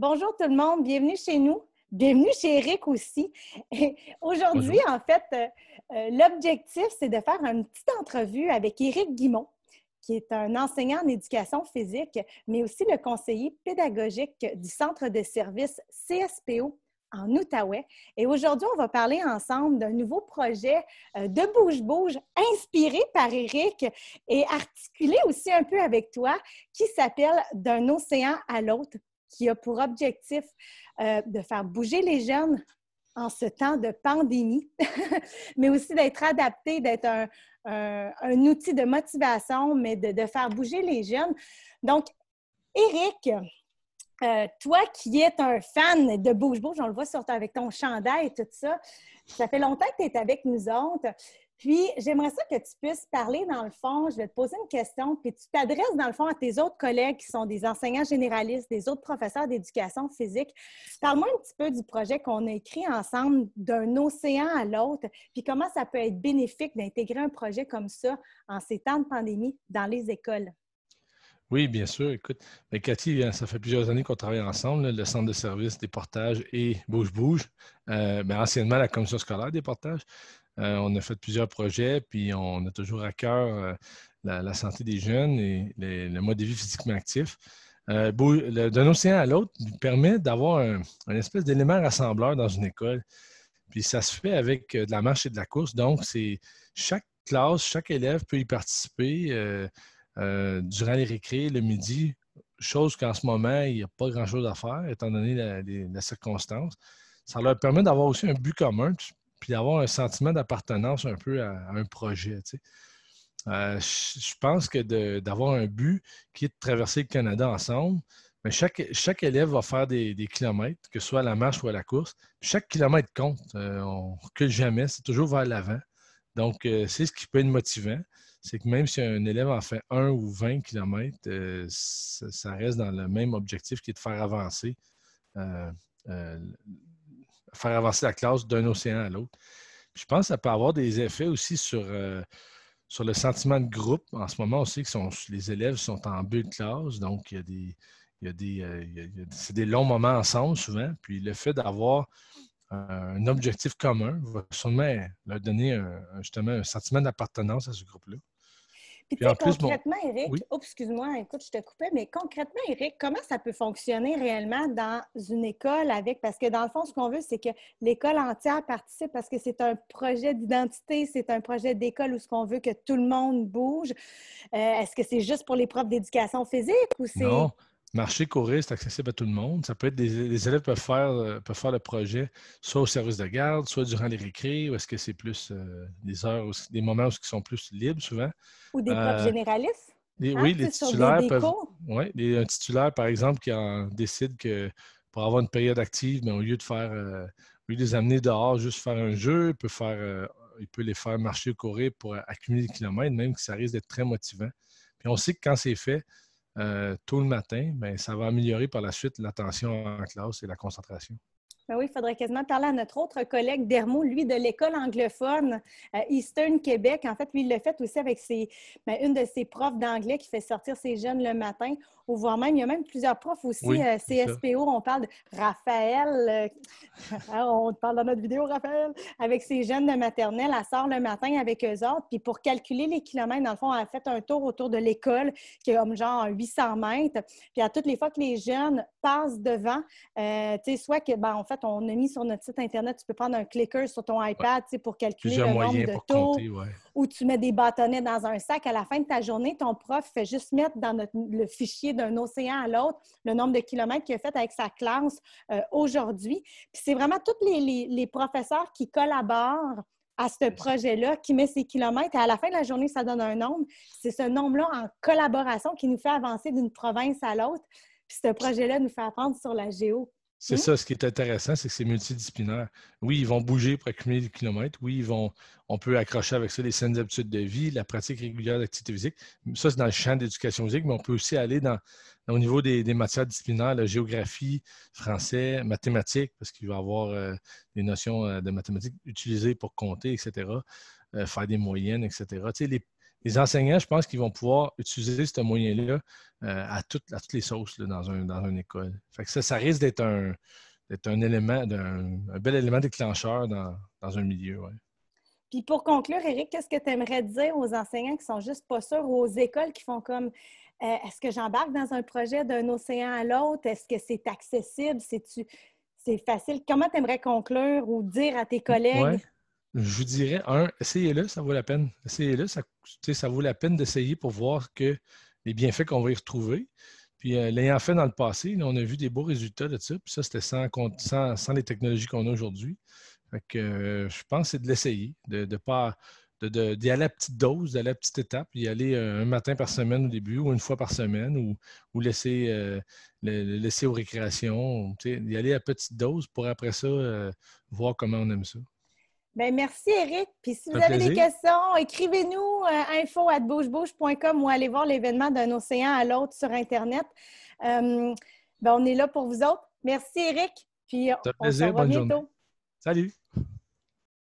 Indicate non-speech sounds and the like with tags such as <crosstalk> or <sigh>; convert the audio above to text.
Bonjour tout le monde, bienvenue chez nous. Bienvenue chez Eric aussi. <laughs> Aujourd'hui, en fait, euh, euh, l'objectif, c'est de faire une petite entrevue avec Eric Guimont, qui est un enseignant en éducation physique, mais aussi le conseiller pédagogique du Centre de services CSPO en Outaouais. Et aujourd'hui, on va parler ensemble d'un nouveau projet euh, de Bouge-Bouge inspiré par Eric et articulé aussi un peu avec toi qui s'appelle D'un océan à l'autre qui a pour objectif euh, de faire bouger les jeunes en ce temps de pandémie, <laughs> mais aussi d'être adapté, d'être un, outil de motivation, mais de, faire bouger les jeunes. Donc, Eric, euh, toi qui es un fan de Bouge Bouge, on le voit surtout avec ton chandail et tout ça, ça fait longtemps que tu es avec nous autres. Puis, j'aimerais ça que tu puisses parler, dans le fond, je vais te poser une question, puis tu t'adresses, dans le fond, à tes autres collègues qui sont des enseignants généralistes, des autres professeurs d'éducation physique. Parle-moi un petit peu du projet qu'on a écrit ensemble d'un océan à l'autre, puis comment ça peut être bénéfique d'intégrer un projet comme ça en ces temps de pandémie dans les écoles. Oui, bien sûr. Écoute, ben, Cathy, hein, ça fait plusieurs années qu'on travaille ensemble, le Centre de services des portages et Bouge euh, Bouge, Mais anciennement la Commission scolaire des portages. Euh, on a fait plusieurs projets, puis on a toujours à cœur euh, la, santé des jeunes et le mode de vie physiquement actif. Euh, d'un océan à l'autre permet d'avoir un, espèce d'élément rassembleur dans une école. Puis ça se fait avec de la marche et de la course. Donc, c'est chaque classe, chaque élève peut y participer durant les récré, le midi, chose qu'en ce moment, il n'y a pas grand-chose à faire, étant donné les, la circonstance. Ça leur permet d'avoir aussi un but commun, puis d'avoir un sentiment d'appartenance un peu à, un projet. Euh, je pense que d'avoir un but qui est de traverser le Canada ensemble, mais chaque, chaque élève va faire des, kilomètres, que ce soit à la marche ou à la course. Chaque kilomètre compte. Euh, on ne recule jamais, c'est toujours vers l'avant. Donc, euh, c'est ce qui peut être motivant. C'est que même si un élève en fait un ou 20 kilomètres, ça, ça, reste dans le même objectif qui est de faire avancer faire avancer la classe d'un océan à l'autre. Je pense que ça peut avoir des effets aussi sur, euh, sur le sentiment de groupe. En ce moment, on sait que les élèves sont en bulle de classe, donc il y a des. c'est des longs moments ensemble souvent. Puis le fait d'avoir un objectif commun va sûrement leur donner justement un sentiment d'appartenance à ce groupe-là. Puis, concrètement, Eric, excuse-moi, écoute, je te coupais, mais concrètement, Eric, comment ça peut fonctionner réellement dans une école avec, parce que dans le fond, ce qu'on veut, c'est que l'école entière participe parce que c'est un projet d'identité, c'est un projet d'école où ce qu'on veut que tout le monde bouge. Euh, est-ce que c'est juste pour les profs d'éducation physique ou c'est... Marché courir, c'est accessible à tout le monde. Ça peut être des, les élèves peuvent faire, euh, peuvent faire le projet soit au service de garde, soit durant les récré, ou est-ce que c'est plus euh, des heures, des moments où ils sont plus libres souvent. Ou des profs euh, généralistes? Hein, oui, les titulaires peuvent. Oui, un titulaire, par exemple, qui en décide que pour avoir une période active, mais au lieu de faire, les amener dehors juste faire un jeu, il peut, faire, il peut les faire marcher, courir pour accumuler des kilomètres, même si ça risque d'être très motivant. Puis on sait que quand c'est fait, euh, tout le matin, ben, ça va améliorer par la suite l'attention en classe et la concentration. Ben oui, il faudrait quasiment parler à notre autre collègue Dermo, lui de l'école anglophone euh, Eastern Québec. En fait, lui, il le fait aussi avec ses, ben, une de ses profs d'anglais qui fait sortir ses jeunes le matin, ou voire même, il y a même plusieurs profs aussi euh, CSPO. On parle de Raphaël, euh, <laughs> hein, on parle dans notre vidéo, Raphaël, avec ses jeunes de maternelle. Elle sort le matin avec eux autres. Puis pour calculer les kilomètres, dans le fond, elle a fait un tour autour de l'école qui est comme genre 800 mètres. Puis à toutes les fois que les jeunes passent devant, tu sais, soit que, ben, en fait, on a mis sur notre site Internet, tu peux prendre un clicker sur ton iPad pour calculer le nombre de taux. Ou tu mets des bâtonnets dans un sac. À la fin de ta journée, ton prof fait juste mettre dans le fichier d'un océan à l'autre le nombre de kilomètres qu'il a fait avec sa classe euh, aujourd'hui. Puis c'est vraiment tous les, professeurs qui collaborent à ce projet-là, qui mettent ces kilomètres. Et à la fin de la journée, ça donne un nombre. C'est ce nombre-là en collaboration qui nous fait avancer d'une province à l'autre. Puis ce projet-là nous fait apprendre sur la géo. C'est mmh. ça, ce qui est intéressant, c'est que c'est multidisciplinaire. Oui, ils vont bouger près de 1000 kilomètres. Oui, ils vont, on peut accrocher avec ça les saines habitudes de vie, la pratique régulière d'activité physique. Ça, c'est dans le champ d'éducation physique, mais on peut aussi aller dans, au niveau des, matières disciplinaires, la géographie, français, mathématiques, parce qu'il va y avoir euh, des notions euh, de mathématiques utilisées pour compter, etc., euh, faire des moyennes, etc. Tu sais, les les enseignants, je pense qu'ils vont pouvoir utiliser ce moyen-là euh, à, toutes les sauces dans, une école. ça, risque d'être un, élément, bel élément déclencheur dans, un milieu. Puis pour conclure, Eric, qu'est-ce que tu aimerais dire aux enseignants qui sont juste pas sûrs ou aux écoles qui font comme euh, est-ce que j'embarque dans un projet d'un océan à l'autre? Est-ce que c'est accessible? cest facile? Comment tu aimerais conclure ou dire à tes collègues? Je vous dirais, un, essayez-le, ça vaut la peine. Essayez-le, ça, vaut la peine d'essayer pour voir que les bienfaits qu'on va y retrouver. Puis euh, l'ayant fait dans le passé, on a vu des beaux résultats de ça. Puis ça, c'était sans, les technologies qu'on a aujourd'hui. que euh, je pense que c'est de l'essayer, de, pas d'y aller à petite dose, d'aller à petite étape, y aller euh, un matin par semaine au début ou une fois par semaine ou, laisser, laisser aux récréations, d'y aller à petite dose pour après ça voir comment on aime ça. Ben, merci, Eric. Puis si vous avez des questions, écrivez-nous euh, info at ou allez voir l'événement d'un océan à l'autre sur Internet. Euh, ben, on est là pour vous autres. Merci, Eric. Puis on, se revoit bientôt. Salut.